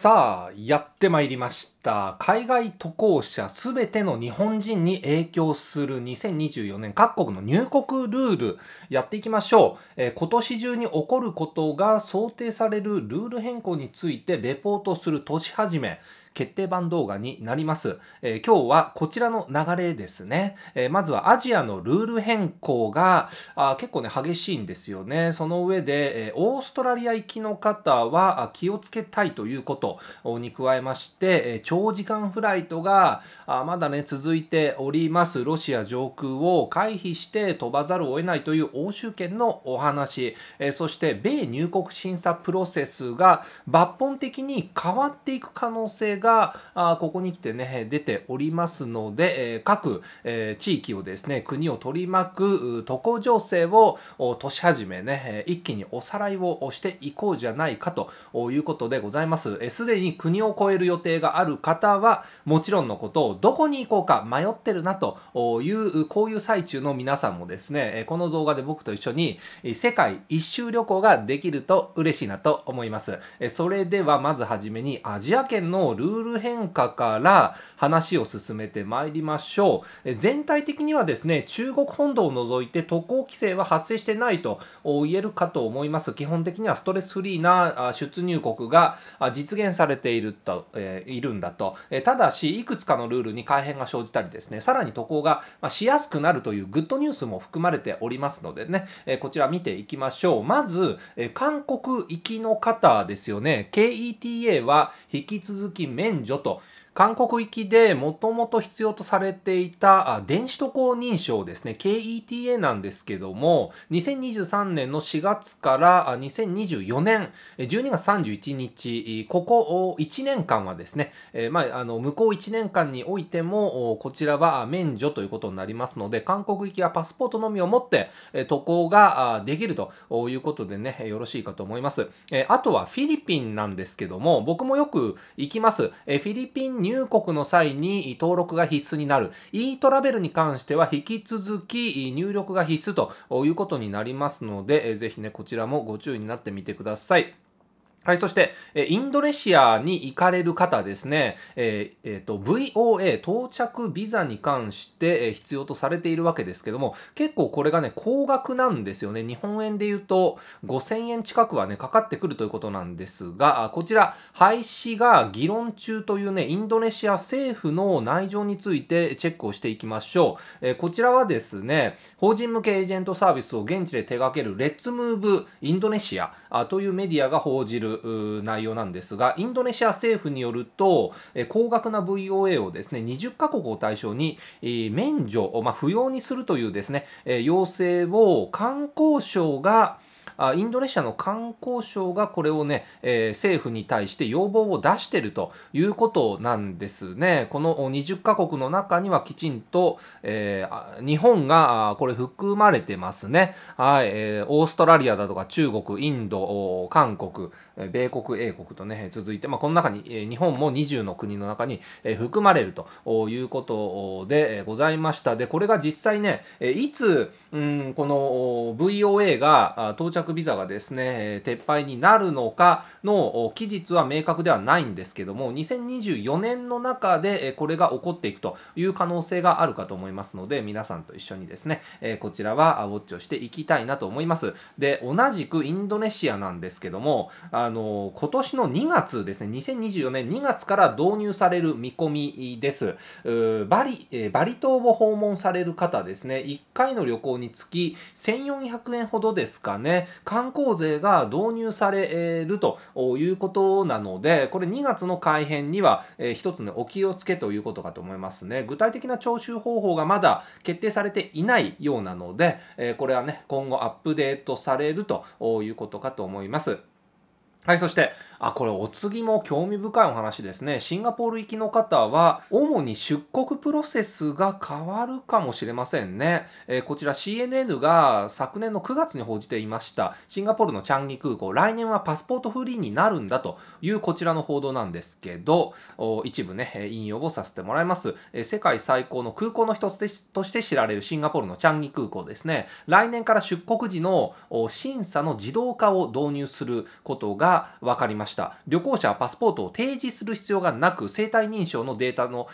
さあ、やってまいりました。海外渡航者すべての日本人に影響する2024年各国の入国ルール、やっていきましょう。えー、今年中に起こることが想定されるルール変更についてレポートする年始め、決定版動画になります。えー、今日はこちらの流れですね。えー、まずはアジアのルール変更があ結構ね、激しいんですよね。その上で、えー、オーストラリア行きの方は気をつけたいということに加えまして、え長時間フライトがあまだね、続いております。ロシア上空を回避して飛ばざるを得ないという欧州圏のお話、えそして米入国審査プロセスが抜本的に変わっていく可能性ががあここに来てね出ておりますので、え各、え地域をですね国を取り巻く渡航情勢を年始めね一気におさらいをしていこうじゃないかということでございますすでに国を越える予定がある方はもちろんのことをどこに行こうか迷ってるなというこういう最中の皆さんもですねこの動画で僕と一緒に世界一周旅行ができると嬉しいなと思いますそれではまずはじめにアジア圏のルールール変化から話を進めてまいりましょう。え全体的にはですね、中国本土を除いて渡航規制は発生してないと言えるかと思います。基本的にはストレスフリーな出入国が実現されていると、えいるんだと。えただし、いくつかのルールに改変が生じたりですね、さらに渡航がしやすくなるというグッドニュースも含まれておりますのでね、えこちら見ていきましょう。まず、え韓国行きの方ですよね。KETA は引き続き免除と韓国行きでもともと必要とされていた電子渡航認証ですね、KETA なんですけども、2023年の4月から2024年12月31日、ここ1年間はですね、えまあ、あの、向こう1年間においても、こちらは免除ということになりますので、韓国行きはパスポートのみを持って渡航ができるということでね、よろしいかと思います。えあとはフィリピンなんですけども、僕もよく行きます。えフィリピン入国の際に登録が必須になる e トラベルに関しては引き続き入力が必須ということになりますので、ぜひね、こちらもご注意になってみてください。はい、そして、インドネシアに行かれる方ですね、えーえーと、VOA 到着ビザに関して必要とされているわけですけども、結構これがね、高額なんですよね。日本円で言うと5000円近くはね、かかってくるということなんですが、こちら、廃止が議論中というね、インドネシア政府の内情についてチェックをしていきましょう。えー、こちらはですね、法人向けエージェントサービスを現地で手掛けるレッツムーブインドネシアというメディアが報じるる内容なんですが、インドネシア政府によると、高額な VOA をですね、20カ国を対象に免除、まあ、不要にするというですね、要請を観光省がインドネシアの観光省がこれをね、えー、政府に対して要望を出しているということなんですね。この20カ国の中にはきちんと、えー、日本がこれ含まれてますね。はい、えー、オーストラリアだとか中国、インド、韓国、米国、英国とね、続いて、まあ、この中に、日本も20の国の中に、含まれるということでございました。で、これが実際ね、いつ、うん、この VOA が到着ビザがですね、撤廃になるのかの期日は明確ではないんですけども、2024年の中でこれが起こっていくという可能性があるかと思いますので、皆さんと一緒にですね、こちらはウォッチをしていきたいなと思います。で、同じくインドネシアなんですけども、あの、今年の2月ですね、2024年2月から導入される見込みです。バリ、バリ島を訪問される方ですね、1回の旅行につき1400円ほどですかね、観光税が導入されるということなので、これ2月の改編には、えー、一つね、お気をつけということかと思いますね。具体的な徴収方法がまだ決定されていないようなので、えー、これはね、今後アップデートされるということかと思います。はい、そして、あこれお次も興味深いお話ですねシンガポール行きの方は主に出国プロセスが変わるかもしれませんね、えー、こちら CNN が昨年の9月に報じていましたシンガポールのチャンギ空港来年はパスポートフリーになるんだというこちらの報道なんですけど一部ね引用をさせてもらいます、えー、世界最高の空港の一つでとして知られるシンガポールのチャンギ空港ですね来年から出国時の審査の自動化を導入することが分かりましたました旅行者はパスポートを提示する必要がなく生体認証のデータの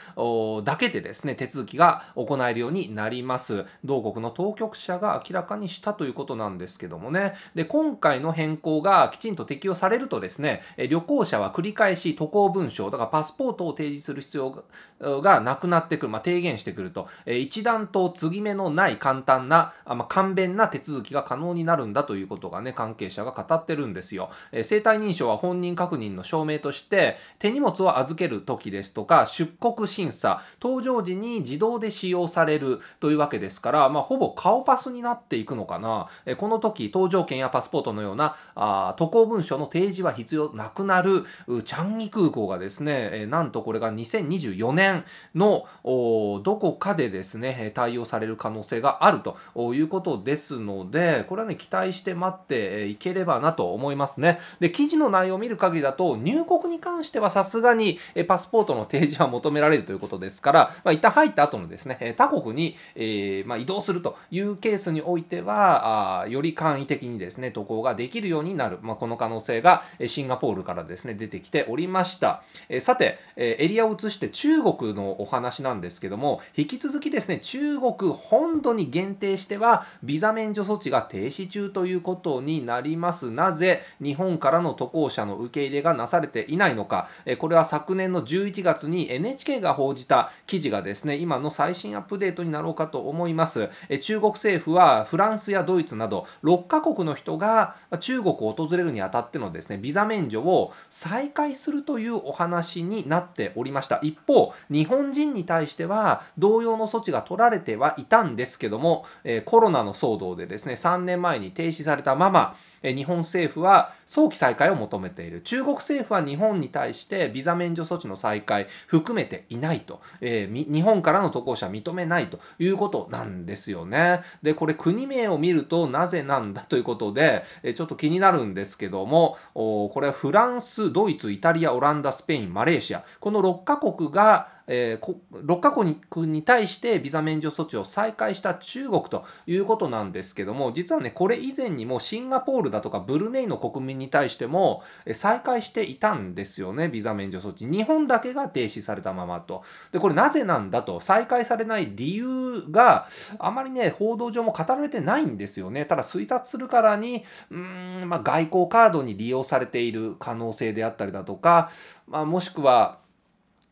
だけでですね手続きが行えるようになります同国の当局者が明らかにしたということなんですけどもねで今回の変更がきちんと適用されるとですね旅行者は繰り返し渡航文書だからパスポートを提示する必要がなくなってくる、まあ、提言してくると一段と継ぎ目のない簡単な、まあ、簡便な手続きが可能になるんだということがね関係者が語ってるんですよ生体認証は本認確認の証明として手荷物を預ける時ですとか出国審査搭乗時に自動で使用されるというわけですから、まあ、ほぼ顔パスになっていくのかなこの時搭乗券やパスポートのようなあ渡航文書の提示は必要なくなるチャンギ空港がですねなんとこれが2024年のどこかでですね対応される可能性があるということですのでこれはね期待して待っていければなと思いますね。で記事の内容を見るる限りだと、入国に関してはさすがにパスポートの提示は求められるということですから、まあ、一旦入った後のですね、他国に、えー、まあ、移動するというケースにおいては、あより簡易的にですね、渡航ができるようになる、まあ、この可能性がシンガポールからですね、出てきておりました。えー、さて、えー、エリアを移して中国のお話なんですけども、引き続きですね、中国本土に限定しては、ビザ免除措置が停止中ということになります。なぜ、日本からの渡航者の受け入れがなされていないのか、えこれは昨年の11月に NHK が報じた記事がですね、今の最新アップデートになろうかと思います。え中国政府はフランスやドイツなど6カ国の人が中国を訪れるにあたってのですね、ビザ免除を再開するというお話になっておりました。一方、日本人に対しては同様の措置が取られてはいたんですけども、えコロナの騒動でですね、3年前に停止されたまま、日本政府は早期再開を求めている中国政府は日本に対してビザ免除措置の再開含めていないと、えー、日本からの渡航者認めないということなんですよねでこれ国名を見るとなぜなんだということで、えちょっと気になるんですけどもこれはフランスドイツイタリアオランダスペインマレーシアこの6カ国がえー、6カ国に対してビザ免除措置を再開した中国ということなんですけども、実はね、これ以前にもシンガポールだとかブルネイの国民に対しても再開していたんですよね、ビザ免除措置。日本だけが停止されたままと。で、これなぜなんだと、再開されない理由があまりね、報道上も語られてないんですよね。ただ推察するからに、うーん、まあ、外交カードに利用されている可能性であったりだとか、まあ、もしくは、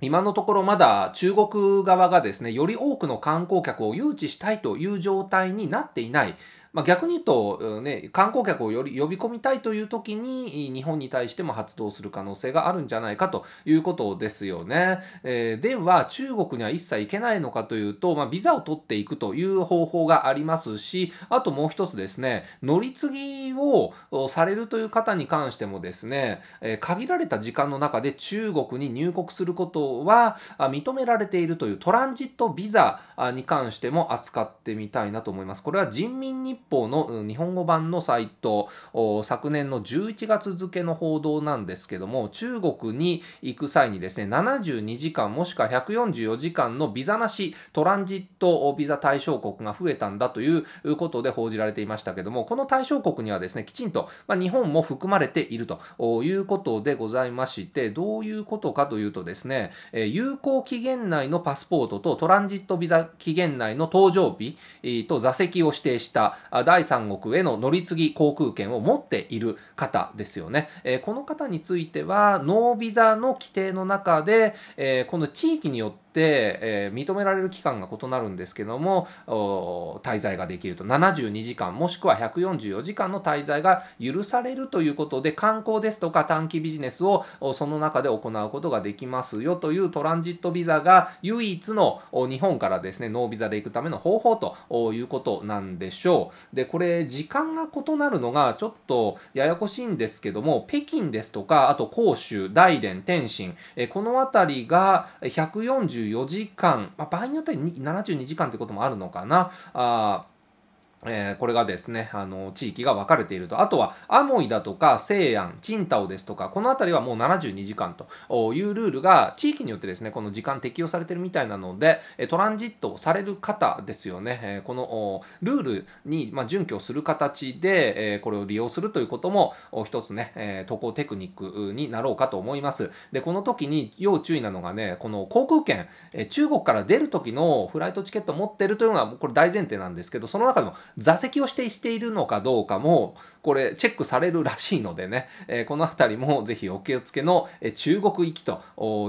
今のところまだ中国側がですね、より多くの観光客を誘致したいという状態になっていない、まあ、逆に言うと、ね、観光客をより呼び込みたいという時に日本に対しても発動する可能性があるんじゃないかということですよね。えー、では中国には一切行けないのかというと、まあ、ビザを取っていくという方法がありますしあともう一つですね乗り継ぎをされるという方に関してもですね、えー、限られた時間の中で中国に入国することは認められているというトランジットビザに関しても扱ってみたいなと思います。これは人民日報の日本語版のサイト、昨年の11月付の報道なんですけども、中国に行く際にですね、72時間もしくは144時間のビザなし、トランジットビザ対象国が増えたんだということで報じられていましたけども、この対象国にはですね、きちんと、まあ、日本も含まれているということでございまして、どういうことかというとですね、有効期限内のパスポートとトランジットビザ期限内の搭乗日と座席を指定した第三国への乗り継ぎ航空券を持っている方ですよね。えこの方についてはノービザの規定の中で、えこの地域によって、えー、認められる期間が異なるんですけども滞在ができると72時間もしくは144時間の滞在が許されるということで観光ですとか短期ビジネスをその中で行うことができますよというトランジットビザが唯一の日本からですねノービザで行くための方法ということなんでしょう。でこれ時間が異なるのがちょっとややこしいんですけども北京ですとかあと広州大連天津この辺りが144 4時間、まあ、場合によっては72時間ということもあるのかな。あえー、これがですね、あの、地域が分かれていると。あとは、アモイだとか、西安、チンタオですとか、この辺りはもう72時間というルールが、地域によってですね、この時間適用されてるみたいなので、トランジットされる方ですよね、このルールに、まあ、準拠する形で、これを利用するということも、一つね、渡航テクニックになろうかと思います。で、この時に要注意なのがね、この航空券、中国から出る時のフライトチケットを持ってるというのは、これ大前提なんですけど、その中でも、座席を指定しているのかどうかも、これチェックされるらしいのでね、えこの辺りもぜひお気をつけの中国行きと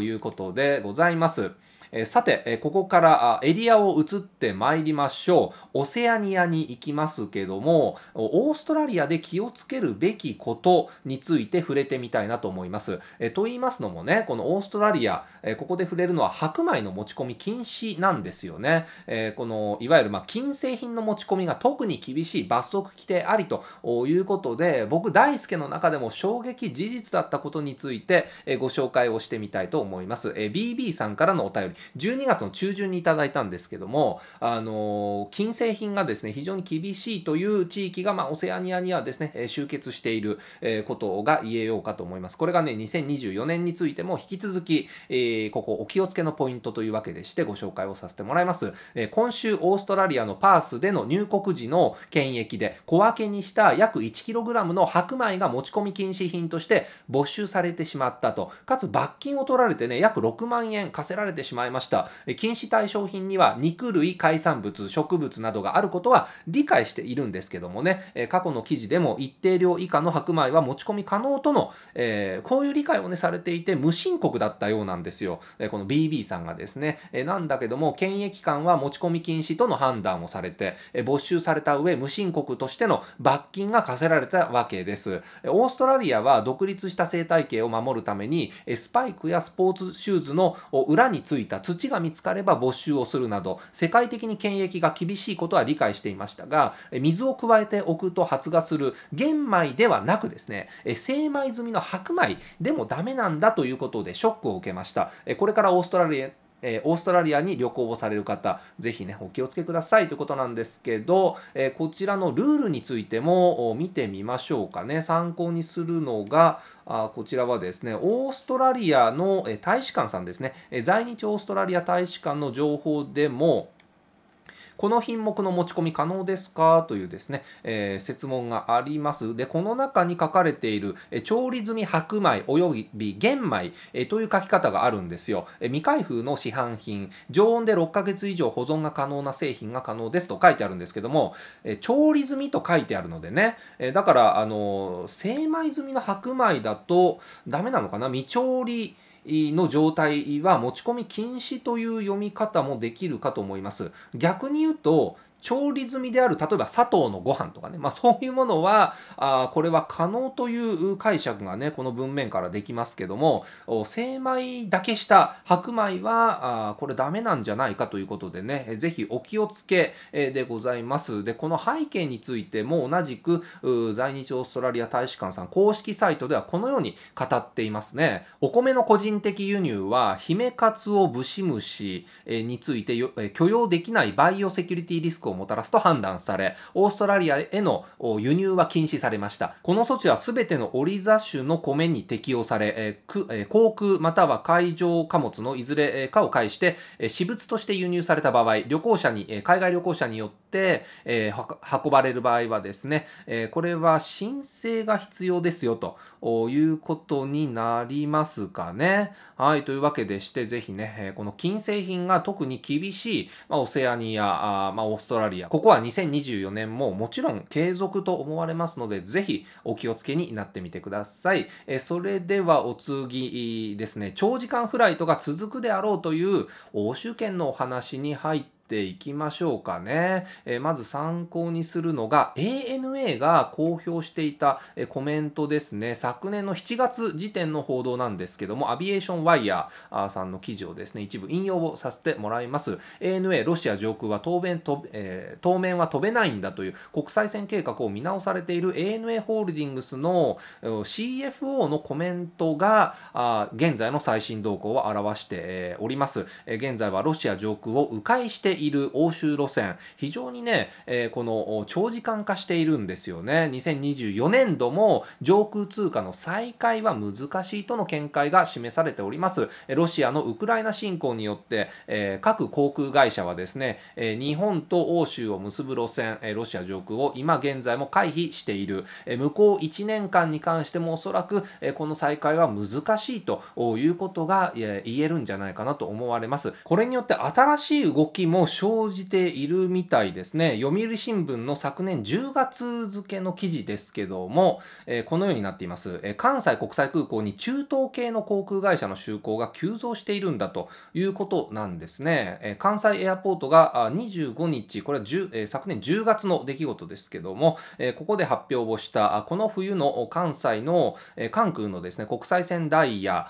いうことでございます。えさて、ここからエリアを移ってまいりましょう。オセアニアに行きますけども、オーストラリアで気をつけるべきことについて触れてみたいなと思います。えと言いますのもね、このオーストラリア、えここで触れるのは白米の持ち込み禁止なんですよね。えこの、いわゆる、ま金製品の持ち込みが特に厳しい罰則規定ありということで、僕、大輔の中でも衝撃事実だったことについて、えご紹介をしてみたいと思います。え BB さんからのお便り。12月の中旬にいただいたんですけども、あの金製品がですね、非常に厳しいという地域が、まあ、オセアニアにはですね、集結していることが言えようかと思います。これがね、2024年についても引き続き、えー、ここお気をつけのポイントというわけでしてご紹介をさせてもらいます。えー、今週、オーストラリアのパースでの入国時の検疫で小分けにした約 1kg の白米が持ち込み禁止品として没収されてしまったと、かつ罰金を取られてね、約6万円課せられてしまいました。ました。禁止対象品には肉類、海産物、植物などがあることは理解しているんですけどもね、過去の記事でも一定量以下の白米は持ち込み可能との、えー、こういう理解をね、されていて無申告だったようなんですよ。この BB さんがですね。なんだけども、検疫官は持ち込み禁止との判断をされて、没収された上、無申告としての罰金が課せられたわけです。オーストラリアは独立した生態系を守るために、スパイクやスポーツシューズの裏についたた土が見つかれば没収をするなど世界的に権益が厳しいことは理解していましたが水を加えておくと発芽する玄米ではなくですね精米済みの白米でもダメなんだということでショックを受けましたこれからオーストラリアえー、オーストラリアに旅行をされる方、ぜひね、お気をつけくださいということなんですけど、えー、こちらのルールについても見てみましょうかね。参考にするのが、あこちらはですね、オーストラリアの、えー、大使館さんですね、え在日オーストラリア大使館の情報でも、この品目の持ち込み可能ですかというですね、えー、質問があります。で、この中に書かれている、え調理済み白米及び玄米、えという書き方があるんですよ、え未開封の市販品、常温で6ヶ月以上保存が可能な製品が可能ですと書いてあるんですけども、え調理済みと書いてあるのでね、えだから、あの精米済みの白米だとダメなのかな未調理の状態は持ち込み禁止という読み方もできるかと思います。逆に言うと調理済みである例えば砂糖のご飯とかね、まあ、そういうものはあこれは可能という解釈がねこの文面からできますけども精米だけした白米はあこれダメなんじゃないかということでね是非お気をつけでございますでこの背景についても同じく在日オーストラリア大使館さん公式サイトではこのように語っていますねお米の個人的輸入はヒメカツオブシムシについて許容できないバイオセキュリティリスクををもたらすと判断され、オーストラリアへの輸入は禁止されました。この措置は全てのオリザ州の米に適用され、えーえー、航空または海上貨物のいずれかを介して、え私物として輸入された場合、旅行者に、え海外旅行者によって、えー、運ばれる場合はですね、えー、これは申請が必要ですよということになりますかね。はい、というわけでして、ぜひね、えー、この金製品が特に厳しい、まあ、オセアニア、あまあ、オーストラリア、ここは2024年ももちろん継続と思われますので、ぜひお気をつけになってみてください。えー、それではお次ですね、長時間フライトが続くであろうという欧州圏のお話に入ってていきましょうかね。えー、まず参考にするのが ANA が公表していた、えー、コメントですね。昨年の7月時点の報道なんですけども、アビエーションワイヤーさんの記事をですね、一部引用をさせてもらいます。ANA、ロシア上空は当面えー、当面は飛べないんだという国際線計画を見直されている ANA ホールディングスの CFO のコメントが、現在の最新動向を表しております。現在はロシア上空を迂回してている欧州路線、非常にね、えー、この長時間化しているんですよね。2024年度も上空通貨の再開は難しいとの見解が示されております。ロシアのウクライナ侵攻によって、えー、各航空会社はですね、えー、日本と欧州を結ぶ路線、えー、ロシア上空を今現在も回避している。えー、向こう1年間に関してもおそらく、えー、この再開は難しいということが、言えるんじゃないかなと思われます。これによって新しい動きも生じているみたいですね。読売新聞の昨年10月付の記事ですけども、えー、このようになっています、えー、関西国際空港に中東系の航空会社の就航が急増しているんだということなんですね。えー、関西エアポートが25日、これは10、昨年10月の出来事ですけども、えここで発表をしたこの冬の関西の、え関空のですね国際線ダイヤ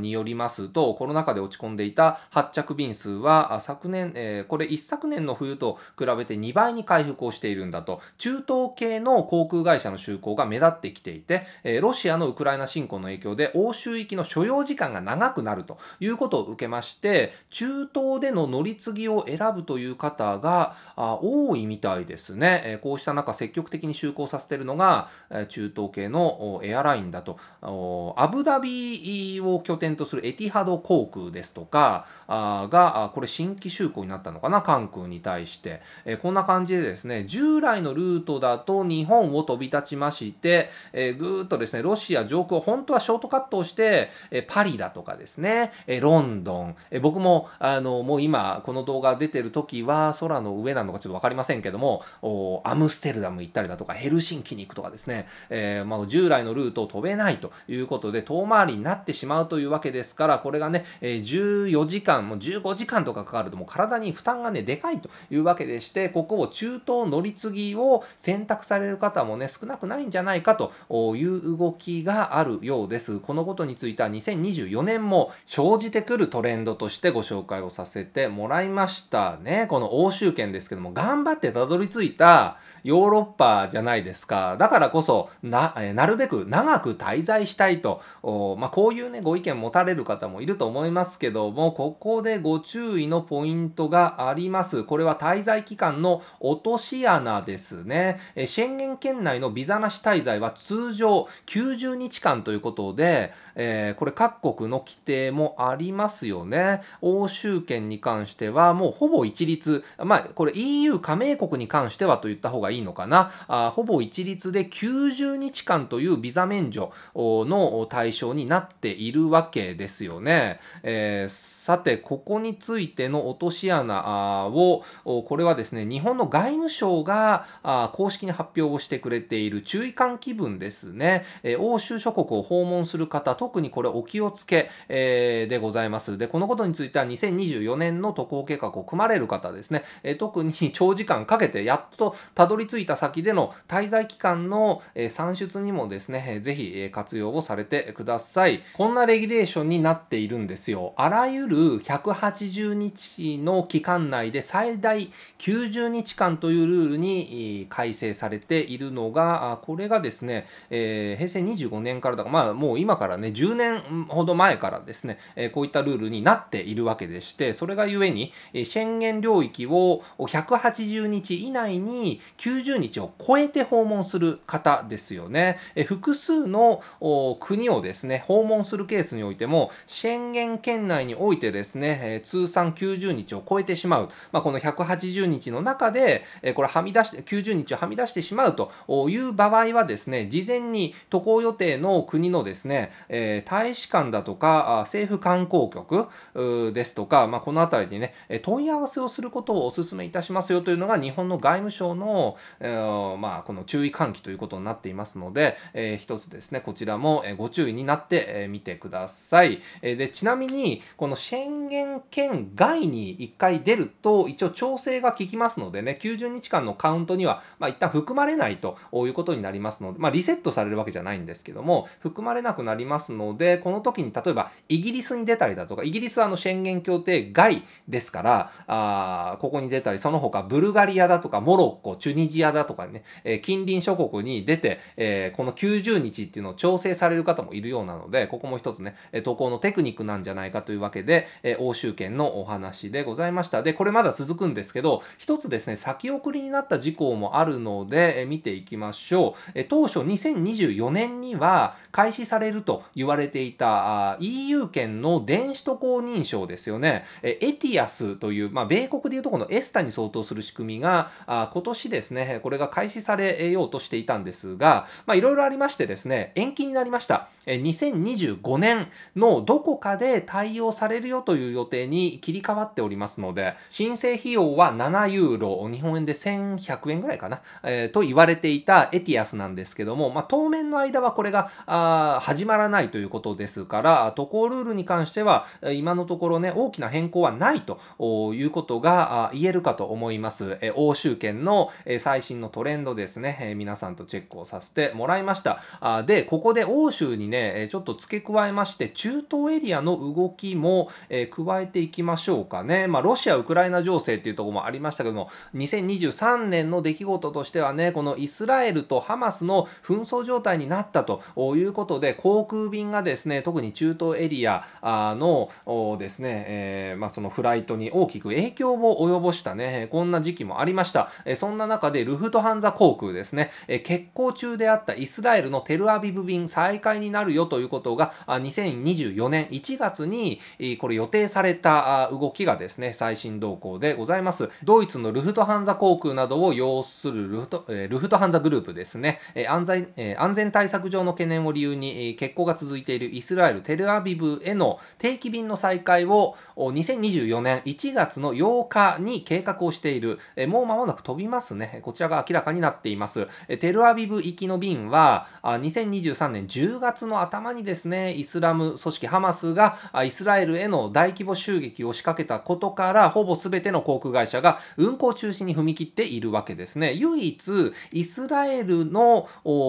によりますと、コロナ禍で落ち込んでいた発着便数は昨年、えこれ一昨年の冬と比べて2倍に回復をしているんだと、中東系の航空会社の就航が目立ってきていて、えロシアのウクライナ侵攻の影響で欧州行きの所要時間が長くなるということを受けまして、中東での乗り継ぎを選ぶという方があ多いみたいですね、えこうした中、積極的に就航させているのが、え中東系のエアラインだと、アブダビを拠点とするエティハド航空ですとか、あが、これ新規就航になったのかな関空に対して、えー、こんな感じでですね従来のルートだと日本を飛び立ちまして、えー、ぐーっとですねロシア上空を本当はショートカットをして、えー、パリだとかですね、えロンドン、え僕もあのもう今この動画出てる時は空の上なのかちょっと分かりませんけどもアムステルダム行ったりだとかヘルシンキに行くとかですね、えまあ、従来のルートを飛べないということで遠回りになってしまうというわけですからこれがね、え14時間もう15時間とかかかるともう体に負担産がね、でかいというわけでして、ここを中東乗り継ぎを選択される方もね、少なくないんじゃないかという動きがあるようです。このことについては2024年も生じてくるトレンドとしてご紹介をさせてもらいましたね。この欧州圏ですけども、頑張ってたどり着いたヨーロッパじゃないですか。だからこそ、な、なるべく長く滞在したいと、まあ、こういうね、ご意見持たれる方もいると思いますけども、ここでご注意のポイントがあります。これは滞在期間の落とし穴ですね。え宣言圏内のビザなし滞在は通常90日間ということで、えー、これ各国の規定もありますよね。欧州圏に関してはもうほぼ一律、まあこれ EU 加盟国に関してはと言った方がいいのかなあほぼ一律で90日間というビザ免除の対象になっているわけですよね。えー、さてここについての落とし穴をこれはですね日本の外務省が公式に発表をしてくれている注意喚起文ですね、え欧州諸国を訪問する方特にこれお気をつけ、えでございます。でこのことについては2024年の渡航計画を組まれる方ですね、え特に長時間かけてやっとたどりり着いた先での滞在期間の算出にもですね、ぜひ活用をされてください。こんなレギュレーションになっているんですよ。あらゆる180日の期間内で最大90日間というルールに改正されているのが、これがですね、えー、平成25年からだから、まあもう今からね、10年ほど前からですね、こういったルールになっているわけでして、それがゆえに、宣言領域を180日以内に90 90日を超えて訪問する方ですよね。え複数の国をですね、訪問するケースにおいても、宣言圏内においてですね、え通算90日を超えてしまう。まあ、この180日の中で、えこれはみ出して、90日をはみ出してしまうという場合はですね、事前に渡航予定の国のですね、え大使館だとか、政府観光局ですとか、まあ、この辺りにね、問い合わせをすることをお勧めいたしますよというのが日本の外務省のえー、まあ、この注意喚起ということになっていますので、えー、一つですね、こちらもご注意になってみてください。えで、ちなみに、この宣言圏外に1回出ると、一応調整が効きますのでね、90日間のカウントには、まあ、一旦含まれないということになりますので、まあ、リセットされるわけじゃないんですけども、含まれなくなりますので、この時に例えばイギリスに出たりだとか、イギリスはあの宣言協定外ですから、あここに出たり、その他ブルガリアだとか、モロッコ、チュニジジアだとかね、えー、近隣諸国に出て、えー、この90日っていうのを調整される方もいるようなので、ここも一つね、渡航のテクニックなんじゃないかというわけで、えー、欧州圏のお話でございました。で、これまだ続くんですけど、一つですね、先送りになった事項もあるので、えー、見ていきましょう。えー、当初2024年には開始されると言われていた EU 圏の電子渡航認証ですよね。えー、エティアスという、まあ、米国でいうとこのエスタに相当する仕組みが、あ今年ですね、ね、これが開始されようとしていたんですが、まあいろいろありましてですね、延期になりました。2025年のどこかで対応されるよという予定に切り替わっておりますので、申請費用は7ユーロ、日本円で1100円ぐらいかな、えー、と言われていたエティアスなんですけども、まあ当面の間はこれがあ始まらないということですから、渡航ルールに関しては、今のところね、大きな変更はないということが言えるかと思います。え欧州圏の、最新のトレンドですね、え皆さんとチェックをさせてもらいました。あで、ここで欧州にね、ちょっと付け加えまして、中東エリアの動きも、え加えていきましょうかね。まあ、ロシア、ウクライナ情勢っていうとこもありましたけども、2023年の出来事としてはね、このイスラエルとハマスの紛争状態になったということで、航空便がですね、特に中東エリアのですね、えー、まあ、そのフライトに大きく影響を及ぼしたね、こんな時期もありました。えそんな中でルフトハンザ航空ですね、え欠航中であったイスラエルのテルアビブ便再開になるよということが、2024年1月に、これ予定された動きがですね、最新動向でございます。ドイツのルフトハンザ航空などを要するルフト,、えルフトハンザグループですね、え安全え安全対策上の懸念を理由に、え欠航が続いているイスラエル・テルアビブへの定期便の再開を2024年1月の8日に計画をしている、えもう間もなく飛びますね。こちらが明らかになっています。テルアビブ行きの便は、2023年10月の頭にですね、イスラム組織ハマスがイスラエルへの大規模襲撃を仕掛けたことから、ほぼ全ての航空会社が運航中止に踏み切っているわけですね。唯一、イスラエルの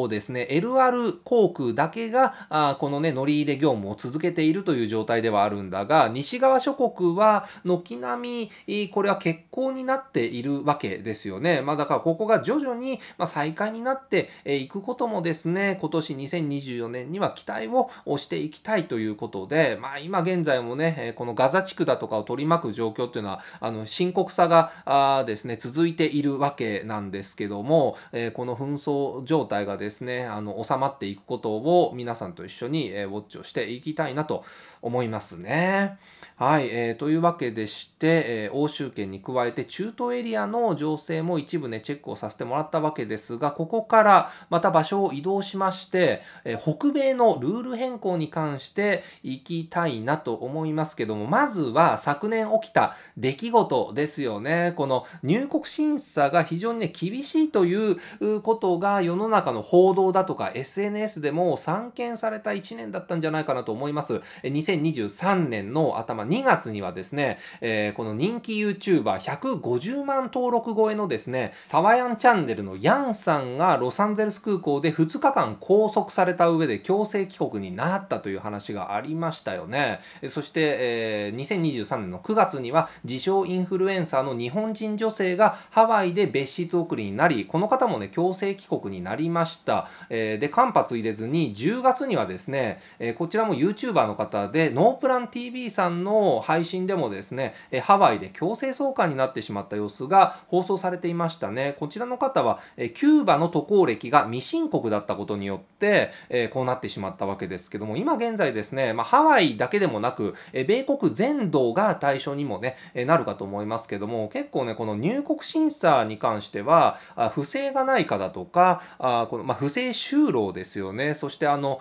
ですね、LR 航空だけが、このね、乗り入れ業務を続けているという状態ではあるんだが、西側諸国は軒並み、これは欠航になっているわけですよね。まあだからここが徐々に、ま再開になっていくこともですね、今年2024年には期待をしていきたいということで、まあ、今現在もね、このガザ地区だとかを取り巻く状況っていうのは、あの、深刻さがあですね、続いているわけなんですけども、えこの紛争状態がですね、あの、収まっていくことを皆さんと一緒に、えウォッチをしていきたいなと思いますね。はい、えー、というわけでして、えー、欧州圏に加えて中東エリアの情勢も一部ね、チェックをさせてもらったわけですが、ここからまた場所を移動しまして、えー、北米のルール変更に関していきたいなと思いますけども、まずは昨年起きた出来事ですよね。この入国審査が非常にね、厳しいということが世の中の報道だとか SNS でも散見された1年だったんじゃないかなと思います。2023年の頭まあ、2月にはですね、えー、この人気 YouTuber150 万登録超えのですね、サワヤンチャンネルのヤンさんがロサンゼルス空港で2日間拘束された上で強制帰国になったという話がありましたよね。そして、えー、2023年の9月には自称インフルエンサーの日本人女性がハワイで別室送りになり、この方もね、強制帰国になりました。えー、で、間髪入れずに10月にはですね、えー、こちらも YouTuber の方で、ノープラン TV さんのの配信でもですね、えハワイで強制送還になってしまった様子が放送されていましたね。こちらの方は、えキューバの渡航歴が未申告だったことによって、えこうなってしまったわけですけども、今現在ですね、まあ、ハワイだけでもなく、え米国全土が対象にもね、えなるかと思いますけども、結構ね、この入国審査に関しては、あ不正がないかだとか、あこのまあ、不正就労ですよね、そしてあの、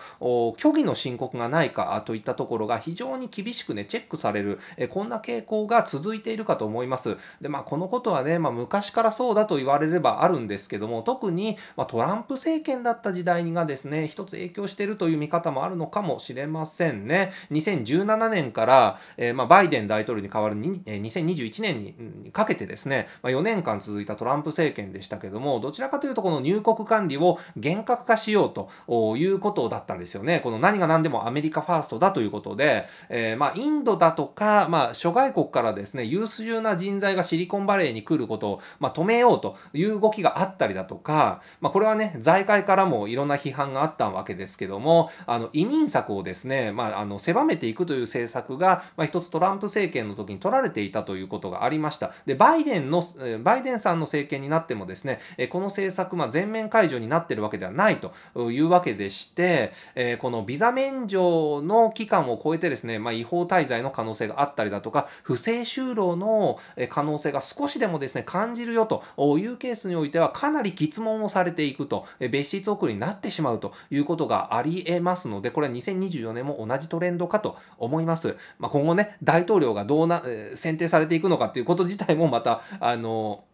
虚偽の申告がないかといったところが非常に厳しくね、チェックされる、えこんな傾向が続いているかと思います。で、まあ、このことはね、まあ、昔からそうだと言われればあるんですけども、特に、まあ、トランプ政権だった時代がですね、一つ影響しているという見方もあるのかもしれませんね。2017年から、えー、まあ、バイデン大統領に代わるに、えー、2021年にかけてですね、まあ、4年間続いたトランプ政権でしたけども、どちらかというとこの入国管理を厳格化しようということだったんですよね。この何が何でもアメリカファーストだということで、えー、まあ、インドだとか、まあ、諸外国からですね、優秀な人材がシリコンバレーに来ることを、まあ、止めようという動きがあったりだとか、まあ、これはね、財界からもいろんな批判があったわけですけども、あの、移民策をですね、まあ、あの、狭めていくという政策が、まあ、一つトランプ政権の時に取られていたということがありました。で、バイデンの、バイデンさんの政権になってもですね、この政策、まあ、全面解除になってるわけではないというわけでして、このビザ免除の期間を超えてですね、まあ、違法滞在の可能可能性があったりだとか不正就労の可能性が少しでもですね感じるよというケースにおいてはかなり質問をされていくと別室送りになってしまうということがあり得ますのでこれは2024年も同じトレンドかと思います。まあ、今後ね大統領がどうな選定されていくのかっていうこと自体もまたあの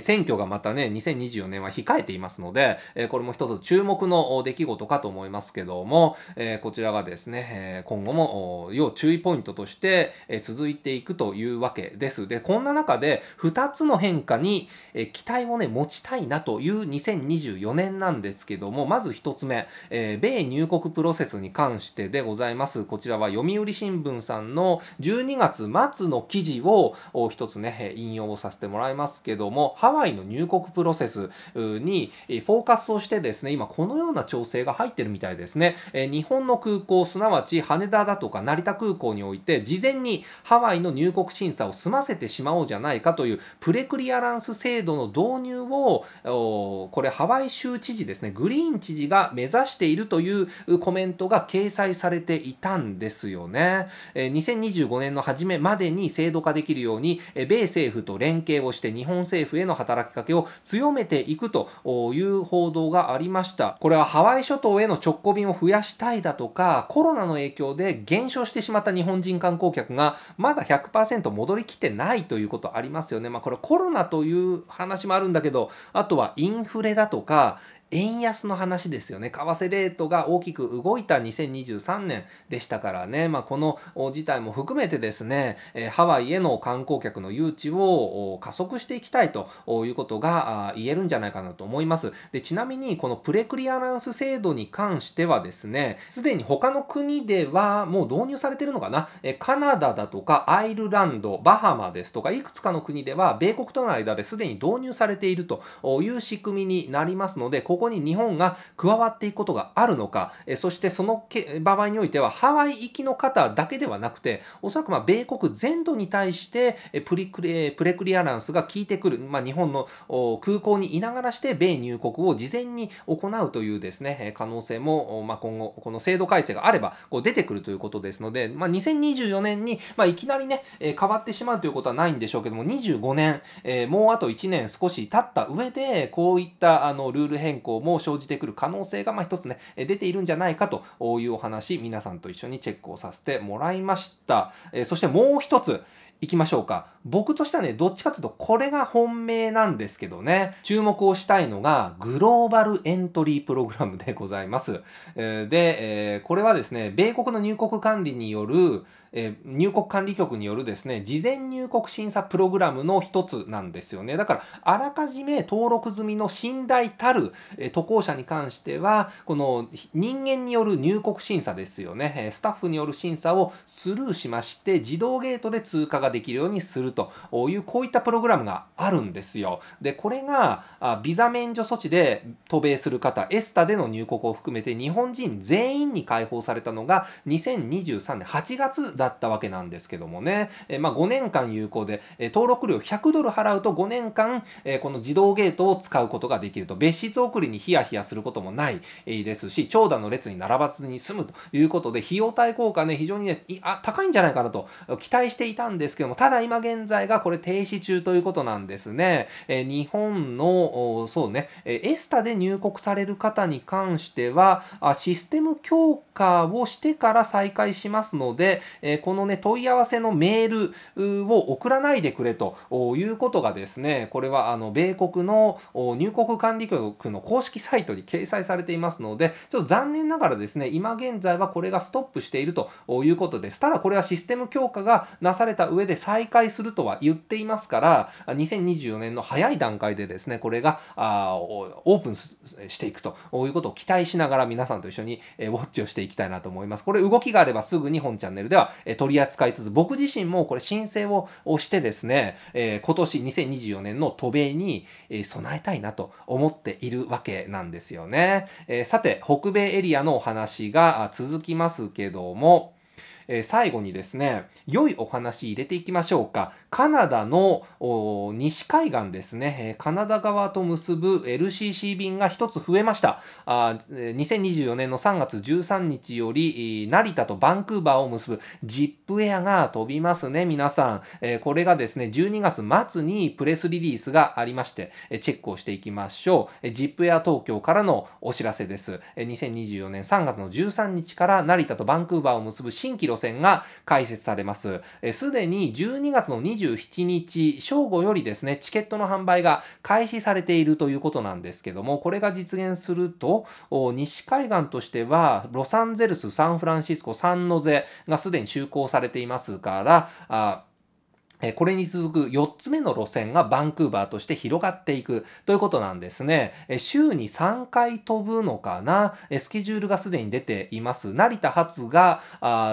選挙がまたね、2024年は控えていますので、これも一つ注目の出来事かと思いますけども、こちらがですね、今後も要注意ポイントとして続いていくというわけです。で、こんな中で2つの変化に期待をね、持ちたいなという2024年なんですけども、まず1つ目、米入国プロセスに関してでございます。こちらは読売新聞さんの12月末の記事を一つね、引用をさせてもらいますけども、ハワイの入国プロセスにフォーカスをしてですね、今このような調整が入ってるみたいですね。え日本の空港、すなわち羽田だとか成田空港において、事前にハワイの入国審査を済ませてしまおうじゃないかというプレクリアランス制度の導入を、これハワイ州知事ですね、グリーン知事が目指しているというコメントが掲載されていたんですよね。え2025年の初めまでに制度化できるように、え米政府と連携をして日本政府へのの働きかけを強めていくという報道がありました。これはハワイ諸島への直行便を増やしたいだとか、コロナの影響で減少してしまった日本人観光客がまだ100%戻りきってないということありますよね。まあこれコロナという話もあるんだけど、あとはインフレだとか、円安の話ですよね為替レートが大きく動いた2023年でしたからね、まあ、この事態も含めてですね、えハワイへの観光客の誘致を加速していきたいということが言えるんじゃないかなと思いますでちなみにこのプレクリアランス制度に関してはですねすでに他の国ではもう導入されてるのかな、えカナダだとかアイルランドバハマですとかいくつかの国では米国との間ですでに導入されているという仕組みになりますのでこここに日本が加わっていくことがあるのか、えそしてその場合においては、ハワイ行きの方だけではなくて、おそらくま米国全土に対して、えプリクレプレクリアランスが効いてくる、まあ、日本の空港にいながらして、米入国を事前に行うというですね、可能性も、まあ、今後、この制度改正があればこう出てくるということですので、まあ、2024年に、まいきなりね、え変わってしまうということはないんでしょうけども、25年、えもうあと1年少し経った上で、こういったあのルール変更更も生じてくる可能性が、まあ、一つね、出ているんじゃないかというお話、皆さんと一緒にチェックをさせてもらいました。えそしてもう一つ、行きましょうか。僕としてはね、どっちかというと、これが本命なんですけどね、注目をしたいのが、グローバルエントリープログラムでございます。で、これはですね、米国の入国管理による、えー、入国管理局によるですね、事前入国審査プログラムの一つなんですよね。だから、あらかじめ登録済みの信頼たる、えー、渡航者に関しては、この人間による入国審査ですよね、えー、スタッフによる審査をスルーしまして、自動ゲートで通過ができるようにするという、こういったプログラムがあるんですよ。で、これが、あビザ免除措置で渡米する方、エスタでの入国を含めて日本人全員に解放されたのが2023年8月だったわけなんですけどもね、えー、まあ、5年間有効で、えー、登録料100ドル払うと5年間、えー、この自動ゲートを使うことができると、別室送りにヒヤヒヤすることもない、えー、ですし、長蛇の列に並ばずに済むということで、費用対効果ね、非常にね、あ高いんじゃないかなと期待していたんですけども、ただ今現在がこれ停止中ということなんですね。え日本の、そうね、エスタで入国される方に関しては、システム強化をしてから再開しますので、えこのね、問い合わせのメールを送らないでくれということがですね、これはあの、米国の入国管理局の公式サイトに掲載されていますので、ちょっと残念ながらですね、今現在はこれがストップしているということです。ただこれはシステム強化がなされた上で再開するとは言っていますから、2024年の早い段階でですね、これがあオープンしていくということを期待しながら皆さんと一緒にウォッチをしていきたいなと思います。これ動きがあればすぐに本チャンネルではえ取り扱いつつ、僕自身もこれ申請をしてですね、え今年2024年の渡米に、え備えたいなと思っているわけなんですよね。えさて、北米エリアのお話が続きますけども、えー、最後にですね、良いお話入れていきましょうか。カナダの西海岸ですね、カナダ側と結ぶ LCC 便が1つ増えました。あ2024年の3月13日より、成田とバンクーバーを結ぶジップエアが飛びますね、皆さん。えこれがですね、12月末にプレスリリースがありまして、チェックをしていきましょう。ジップエア東京からのお知らせです。2024年3月の13日から成田とバンクーバーを結ぶ新規路戦が開設されます。す、で、に12月の27日正午よりですね、チケットの販売が開始されているということなんですけども、これが実現すると、西海岸としては、ロサンゼルス、サンフランシスコ、サンノゼがすでに就航されていますから、これに続く4つ目の路線がバンクーバーとして広がっていくということなんですね。週に3回飛ぶのかなスケジュールがすでに出ています。成田発が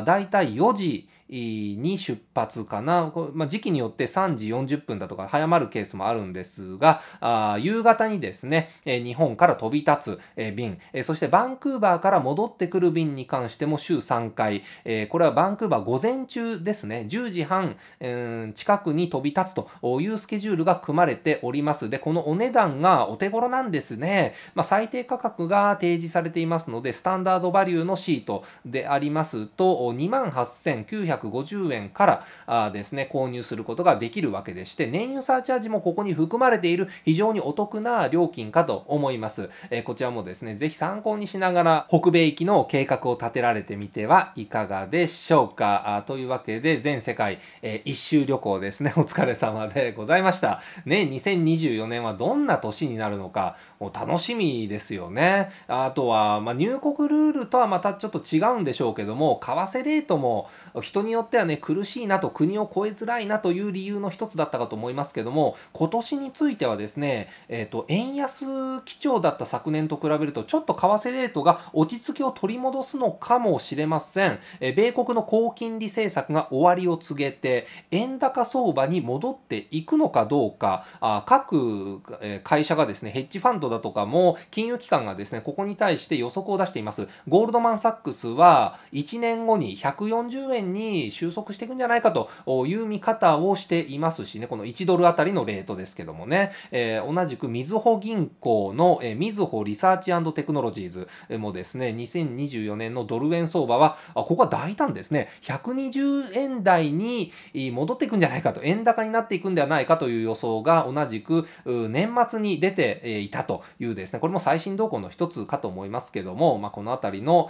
だいたい4時に出発かな、まあ、時期によって3時40分だとか早まるケースもあるんですが、あ夕方にですね、え日本から飛び立つ、え便、えそしてバンクーバーから戻ってくる便に関しても週3回、えこれはバンクーバー午前中ですね、10時半、えー、近くに飛び立つというスケジュールが組まれております。で、このお値段がお手頃なんですね。まあ、最低価格が提示されていますので、スタンダードバリューのシートでありますと、28,900 450円からあですね、購入することができるわけでして、燃油サーチャージもここに含まれている非常にお得な料金かと思います。えー、こちらもですね、ぜひ参考にしながら北米行きの計画を立てられてみてはいかがでしょうか。あというわけで、全世界、えー、一周旅行ですね、お疲れ様でございました。ね、2024年はどんな年になるのか、もう楽しみですよね。あとは、まあ、入国ルールとはまたちょっと違うんでしょうけども、為替レートも人によってはね、苦しいなと、国を越えづらいなという理由の一つだったかと思いますけども、今年についてはですね、えっ、ー、と、円安基調だった昨年と比べると、ちょっと為替レートが落ち着きを取り戻すのかもしれません。えー、米国の高金利政策が終わりを告げて、円高相場に戻っていくのかどうか、あ各、え会社がですね、ヘッジファンドだとかも、金融機関がですね、ここに対して予測を出しています。ゴールドマン・サックスは、1年後に140円にに収束していくんじゃないかという見方をしていますしね、この1ドルあたりのレートですけどもね、えー、同じくみずほ銀行の、みずほリサーチテクノロジーズもですね、2024年のドル円相場は、あここは大胆ですね、120円台に戻っていくんじゃないかと、円高になっていくんではないかという予想が同じく年末に出ていたというですね、これも最新動向の一つかと思いますけども、まあ、このあたりの、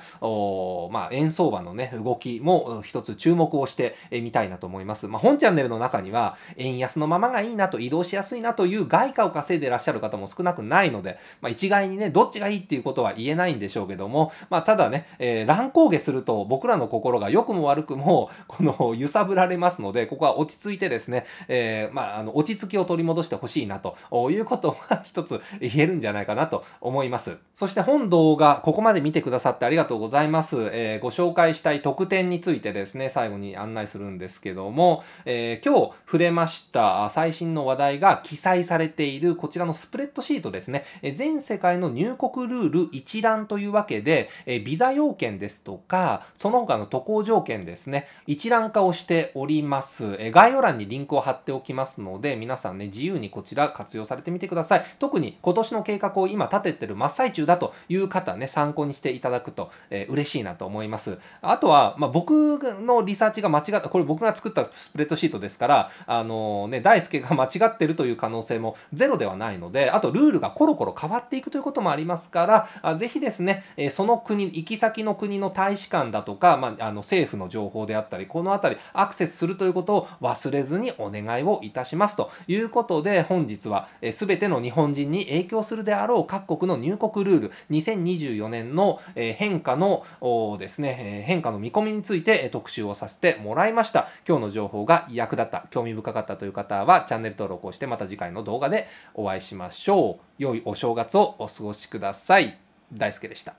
まあ、円相場のね、動きも一つ注目をしてみたいなと思います。まあ、本チャンネルの中には、円安のままがいいなと、移動しやすいなという外貨を稼いでらっしゃる方も少なくないので、まあ、一概にね、どっちがいいっていうことは言えないんでしょうけども、まあ、ただね、えー、乱高下すると僕らの心が良くも悪くも、この揺さぶられますので、ここは落ち着いてですね、えー、まあ、あの、落ち着きを取り戻してほしいなということが一つ言えるんじゃないかなと思います。そして本動画、ここまで見てくださってありがとうございます。えー、ご紹介したい特典についてですね、最最後に案内するんですけども、えー、今日触れました最新の話題が記載されているこちらのスプレッドシートですね、えー、全世界の入国ルール一覧というわけで、えビザ要件ですとか、その他の渡航条件ですね、一覧化をしております。え概要欄にリンクを貼っておきますので、皆さんね、自由にこちら活用されてみてください。特に今年の計画を今立ててる真っ最中だという方ね、参考にしていただくと、えー、嬉しいなと思います。あとは、まあ、僕の理ーサーチが間違ったこれ僕が作ったスプレッドシートですからあのね大輔が間違ってるという可能性もゼロではないのであとルールがコロコロ変わっていくということもありますからあぜひですね、えその国行き先の国の大使館だとか、まあ、あの政府の情報であったりこの辺りアクセスするということを忘れずにお願いをいたしますということで本日は、えー、全ての日本人に影響するであろう各国の入国ルール2024年の、え変化のですね、え変化の見込みについて、え特集をさせていただきまさせてもらいました。今日の情報が役立った、興味深かったという方はチャンネル登録をしてまた次回の動画でお会いしましょう。良いお正月をお過ごしください。大輔でした。